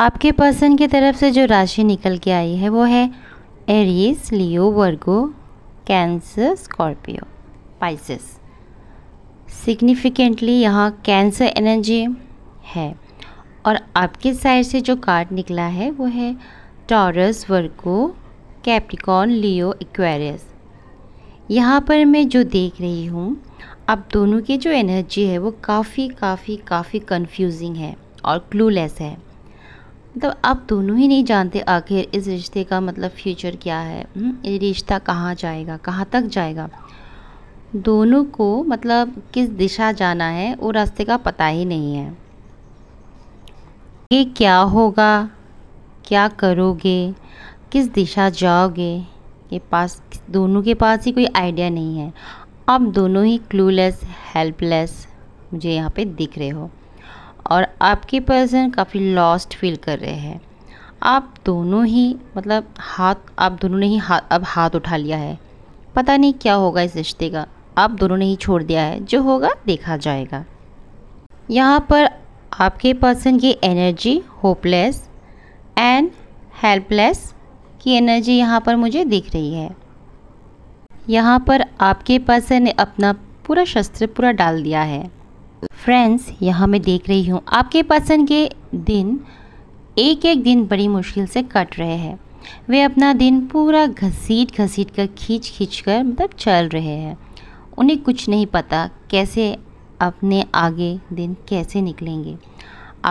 आपके पर्सन की तरफ से जो राशि निकल के आई है वो है Aries Leo Virgo Cancer Scorpio Pisces significantly यहाँ कैंसर एनर्जी है और आपके साइड से जो कार्ड निकला है वो है टॉरस वर्गो कैप्टिकॉन लियो एक्वेरियस यहाँ पर मैं जो देख रही हूँ आप दोनों की जो एनर्जी है वो काफ़ी काफ़ी काफ़ी कंफ्यूजिंग है और क्लूलेस है मतलब आप दोनों ही नहीं जानते आखिर इस रिश्ते का मतलब फ्यूचर क्या है हम्म? ये रिश्ता कहाँ जाएगा कहाँ तक जाएगा दोनों को मतलब किस दिशा जाना है वो रास्ते का पता ही नहीं है ये क्या होगा क्या करोगे किस दिशा जाओगे ये पास दोनों के पास ही कोई आइडिया नहीं है आप दोनों ही क्लूलेस हेल्पलेस मुझे यहाँ पे दिख रहे हो और आपके पर्सन काफ़ी लॉस्ट फील कर रहे हैं आप दोनों ही मतलब हाथ आप दोनों ने ही हाथ अब हाथ उठा लिया है पता नहीं क्या होगा इस रिश्ते का आप दोनों ने ही छोड़ दिया है जो होगा देखा जाएगा यहाँ पर आपके पर्सन की एनर्जी होपलेस एंड हेल्पलेस की एनर्जी यहाँ पर मुझे दिख रही है यहाँ पर आपके पर्सन ने अपना पूरा शस्त्र पूरा डाल दिया है फ्रेंड्स यहाँ मैं देख रही हूँ आपके पसंद के दिन एक एक दिन बड़ी मुश्किल से कट रहे हैं वे अपना दिन पूरा घसीट घसीट कर खींच खींच कर मतलब चल रहे हैं उन्हें कुछ नहीं पता कैसे अपने आगे दिन कैसे निकलेंगे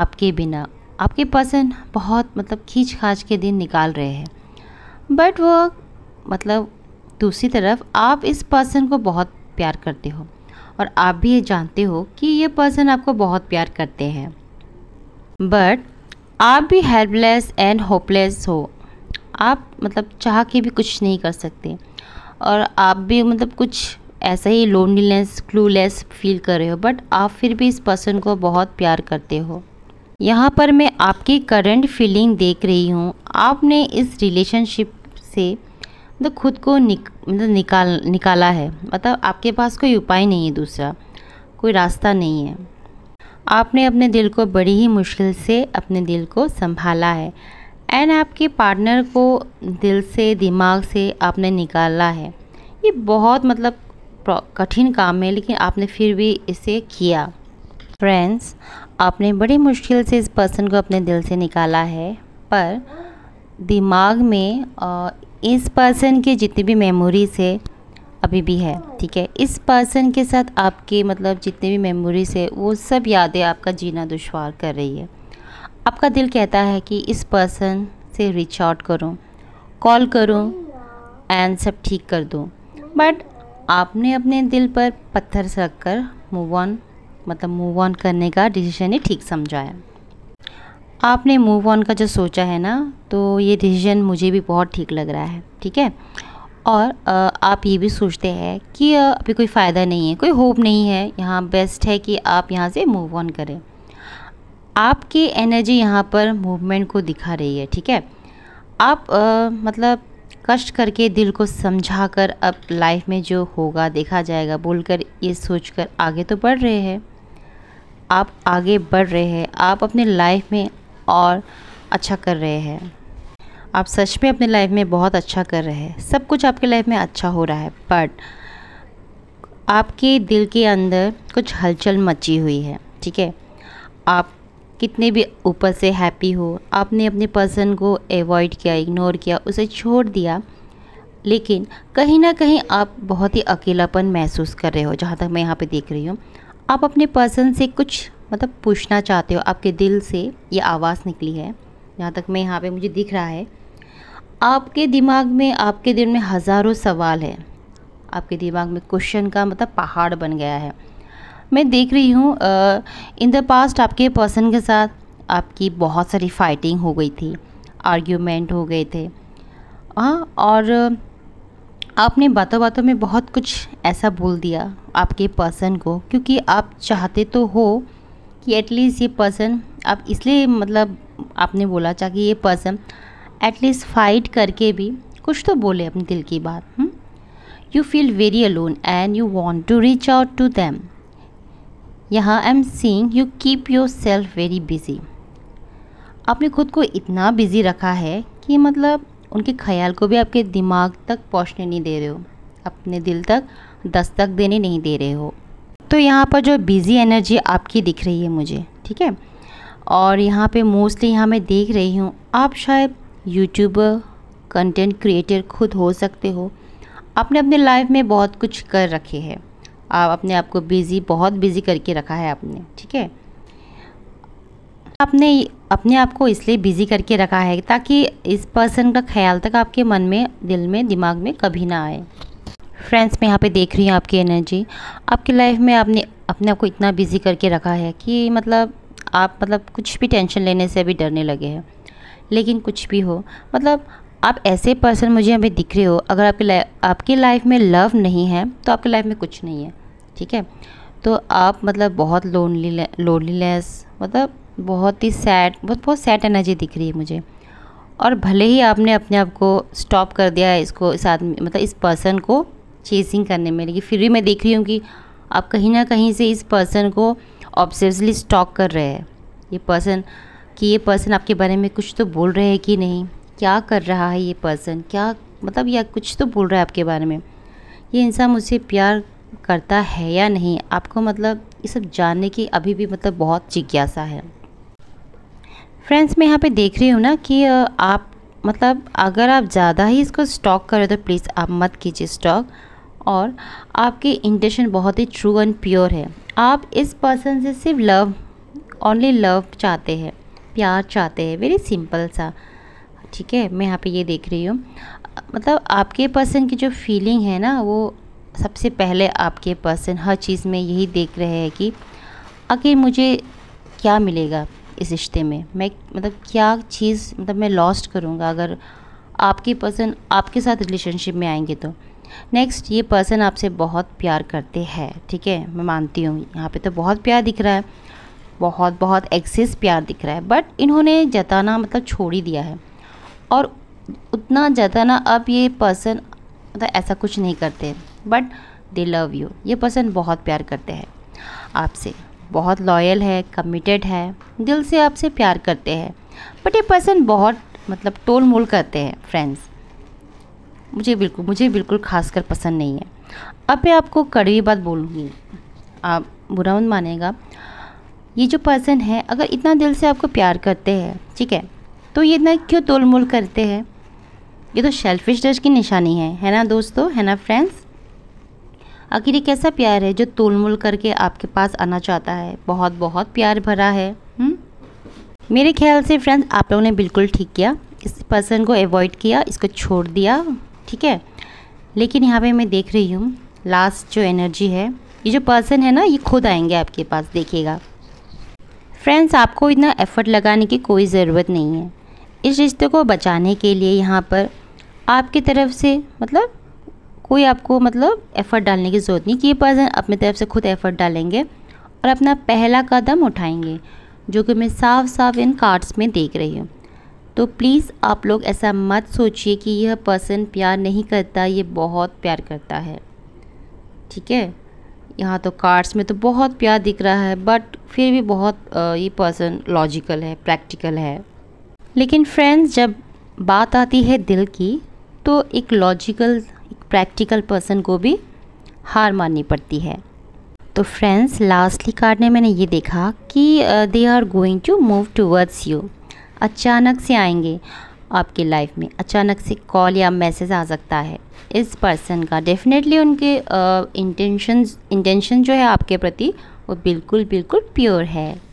आपके बिना आपके पसंद बहुत मतलब खींच खाच के दिन निकाल रहे हैं बट वो मतलब दूसरी तरफ आप इस पर्सन को बहुत प्यार करते हो और आप भी ये जानते हो कि ये पर्सन आपको बहुत प्यार करते हैं बट आप भी हेल्पलेस एंड होपलेस हो आप मतलब चाह के भी कुछ नहीं कर सकते और आप भी मतलब कुछ ऐसा ही लोनलीनेस क्लूलेस फील कर रहे हो बट आप फिर भी इस पर्सन को बहुत प्यार करते हो यहाँ पर मैं आपकी करंट फीलिंग देख रही हूँ आपने इस रिलेशनशिप से मतलब खुद को निक मतलब निकाल निकाला है मतलब आपके पास कोई उपाय नहीं है दूसरा कोई रास्ता नहीं है आपने अपने दिल को बड़ी ही मुश्किल से अपने दिल को संभाला है एंड आपके पार्टनर को दिल से दिमाग से आपने निकाला है ये बहुत मतलब कठिन काम है लेकिन आपने फिर भी इसे किया फ्रेंड्स आपने बड़ी मुश्किल से इस पर्सन को अपने दिल से निकाला है पर दिमाग में इस पर्सन के जितनी भी मेमोरीज़ है अभी भी है ठीक है इस पर्सन के साथ आपके मतलब जितनी भी मेमोरीज़ है वो सब यादें आपका जीना दुशवार कर रही है आपका दिल कहता है कि इस पर्सन से रीच आउट करूँ कॉल करूँ एंड सब ठीक कर दूँ बट आपने अपने दिल पर पत्थर रख कर मूव ऑन मतलब मूव ऑन करने का डिसीजन ही ठीक समझाया आपने मूव ऑन का जो सोचा है ना तो ये डिसीजन मुझे भी बहुत ठीक लग रहा है ठीक है और आप ये भी सोचते हैं कि अभी कोई फ़ायदा नहीं है कोई होप नहीं है यहाँ बेस्ट है कि आप यहाँ से मूव ऑन करें आपकी एनर्जी यहाँ पर मूवमेंट को दिखा रही है ठीक है आप आ, मतलब कष्ट करके दिल को समझा कर अब लाइफ में जो होगा देखा जाएगा बोलकर ये सोचकर आगे तो बढ़ रहे हैं आप आगे बढ़ रहे हैं आप अपने लाइफ में और अच्छा कर रहे हैं आप सच में अपने लाइफ में बहुत अच्छा कर रहे हैं सब कुछ आपके लाइफ में अच्छा हो रहा है बट आपके दिल के अंदर कुछ हलचल मची हुई है ठीक है आप कितने भी ऊपर से हैप्पी हो आपने अपने पर्सन को एवॉइड किया इग्नोर किया उसे छोड़ दिया लेकिन कहीं ना कहीं आप बहुत ही अकेलापन महसूस कर रहे हो जहाँ तक मैं यहाँ पे देख रही हूँ आप अपने पर्सन से कुछ मतलब पूछना चाहते हो आपके दिल से ये आवाज़ निकली है जहाँ तक मैं यहाँ पे मुझे दिख रहा है आपके दिमाग में आपके दिल में हज़ारों सवाल है आपके दिमाग में क्वेश्चन का मतलब पहाड़ बन गया है मैं देख रही हूँ इन द पास्ट आपके पर्सन के साथ आपकी बहुत सारी फाइटिंग हो गई थी आर्ग्यूमेंट हो गए थे हाँ और आपने बातों बातों में बहुत कुछ ऐसा बोल दिया आपके पर्सन को क्योंकि आप चाहते तो हो कि एटलीस्ट ये पर्सन आप इसलिए मतलब आपने बोला था कि ये पर्सन एटलीस्ट फाइट करके भी कुछ तो बोले अपने दिल की बात you feel very alone and you want to reach out to them यहाँ I am seeing you keep yourself very busy आपने खुद को इतना बिज़ी रखा है कि मतलब उनके ख्याल को भी आपके दिमाग तक पहुँचने नहीं दे रहे हो अपने दिल तक दस्तक देने नहीं दे रहे हो तो यहाँ पर जो बिज़ी एनर्जी आपकी दिख रही है मुझे ठीक है और यहाँ पे मोस्टली यहाँ मैं देख रही हूँ आप शायद यूट्यूबर कंटेंट क्रिएटर खुद हो सकते हो आपने अपने लाइफ में बहुत कुछ कर रखे है आप अपने आप को बिज़ी बहुत बिज़ी करके रखा है आपने ठीक है आपने अपने आप को इसलिए बिज़ी करके रखा है ताकि इस पर्सन का ख्याल तक आपके मन में दिल में दिमाग में कभी ना आए फ्रेंड्स मैं यहाँ पे देख रही हूँ आपकी एनर्जी आपकी लाइफ में आपने अपने आप को इतना बिज़ी करके रखा है कि मतलब आप मतलब कुछ भी टेंशन लेने से अभी डरने लगे हैं लेकिन कुछ भी हो मतलब आप ऐसे पर्सन मुझे अभी दिख रहे हो अगर आपकी लाइफ आपकी लाइफ में लव नहीं है तो आपकी लाइफ में कुछ नहीं है ठीक है तो आप मतलब बहुत लोनली लोनलीनेस मतलब बहुत ही सैड बहुत बहुत सैड एनर्जी दिख रही है मुझे और भले ही आपने अपने आप को स्टॉप कर दिया है इसको इस आदमी मतलब इस पर्सन को चेसिंग करने में लगी फिर भी मैं देख रही हूँ कि आप कहीं ना कहीं से इस पर्सन को ऑब्सेसली स्टॉक कर रहे हैं ये पर्सन कि ये पर्सन आपके बारे में कुछ तो बोल रहे हैं कि नहीं क्या कर रहा है ये पर्सन क्या मतलब या कुछ तो बोल रहा है आपके बारे में ये इंसान मुझसे प्यार करता है या नहीं आपको मतलब ये सब जानने की अभी भी मतलब बहुत जिज्ञासा है फ्रेंड्स मैं यहाँ पे देख रही हूँ ना कि आप मतलब अगर आप ज़्यादा ही इसको स्टॉक करें तो प्लीज़ आप मत कीजिए स्टॉक और आपकी इंटेंशन बहुत ही ट्रू एंड प्योर है आप इस पर्सन से सिर्फ लव ओनली लव चाहते हैं प्यार चाहते हैं वेरी सिंपल सा ठीक है मैं यहाँ पे ये देख रही हूँ मतलब आपके पर्सन की जो फीलिंग है ना वो सबसे पहले आपके पर्सन हर चीज़ में यही देख रहे हैं कि आखिर मुझे क्या मिलेगा इस रिश्ते में मैं मतलब क्या चीज़ मतलब मैं लॉस्ट करूँगा अगर आपके पर्सन आपके साथ रिलेशनशिप में आएंगे तो नेक्स्ट ये पर्सन आपसे बहुत प्यार करते हैं ठीक है मैं मानती हूँ यहाँ पे तो बहुत प्यार दिख रहा है बहुत बहुत एक्सेस प्यार दिख रहा है बट इन्होंने जताना मतलब छोड़ ही दिया है और उतना जताना अब ये पर्सन मतलब ऐसा कुछ नहीं करते बट दे लव यू ये पर्सन बहुत प्यार करते हैं आपसे बहुत लॉयल है कमिटेड है दिल से आपसे प्यार करते हैं बट ये पर्सन बहुत मतलब टोल मोल करते हैं फ्रेंड्स मुझे बिल्कुल मुझे बिल्कुल खास कर पसंद नहीं है अब मैं आपको कड़वी बात बोलूँगी आप बुरा मन मानेगा ये जो पर्सन है अगर इतना दिल से आपको प्यार करते हैं ठीक है तो ये इतना क्यों तोल मोल करते हैं ये तो डच की निशानी है है ना दोस्तों है ना फ्रेंड्स आखिर ये कैसा प्यार है जो तोल मोल करके आपके पास आना चाहता है बहुत बहुत प्यार भरा है हुँ? हम्म? मेरे ख्याल से फ्रेंड्स आप लोगों ने बिल्कुल ठीक किया इस पर्सन को अवॉइड किया इसको छोड़ दिया ठीक है लेकिन यहाँ पे मैं देख रही हूँ लास्ट जो एनर्जी है ये जो पर्सन है ना ये खुद आएंगे आपके पास देखिएगा फ्रेंड्स आपको इतना एफर्ट लगाने की कोई ज़रूरत नहीं है इस रिश्ते को बचाने के लिए यहाँ पर आपकी तरफ से मतलब कोई आपको मतलब एफ़र्ट डालने की ज़रूरत नहीं कि ये पर्सन अपनी तरफ से खुद एफ़र्ट डालेंगे और अपना पहला कदम उठाएंगे जो कि मैं साफ साफ इन कार्ड्स में देख रही हूँ तो प्लीज़ आप लोग ऐसा मत सोचिए कि यह पर्सन प्यार नहीं करता ये बहुत प्यार करता है ठीक है यहाँ तो कार्ड्स में तो बहुत प्यार दिख रहा है बट फिर भी बहुत ये पर्सन लॉजिकल है प्रैक्टिकल है लेकिन फ्रेंड्स जब बात आती है दिल की तो एक लॉजिकल एक प्रैक्टिकल पर्सन को भी हार माननी पड़ती है तो फ्रेंड्स लास्टली कार्ड में मैंने ये देखा कि they are going to move towards you अचानक से आएंगे आपके लाइफ में अचानक से कॉल या मैसेज आ सकता है इस पर्सन का डेफिनेटली उनके इंटेंशन uh, इंटेंशन जो है आपके प्रति वो बिल्कुल बिल्कुल प्योर है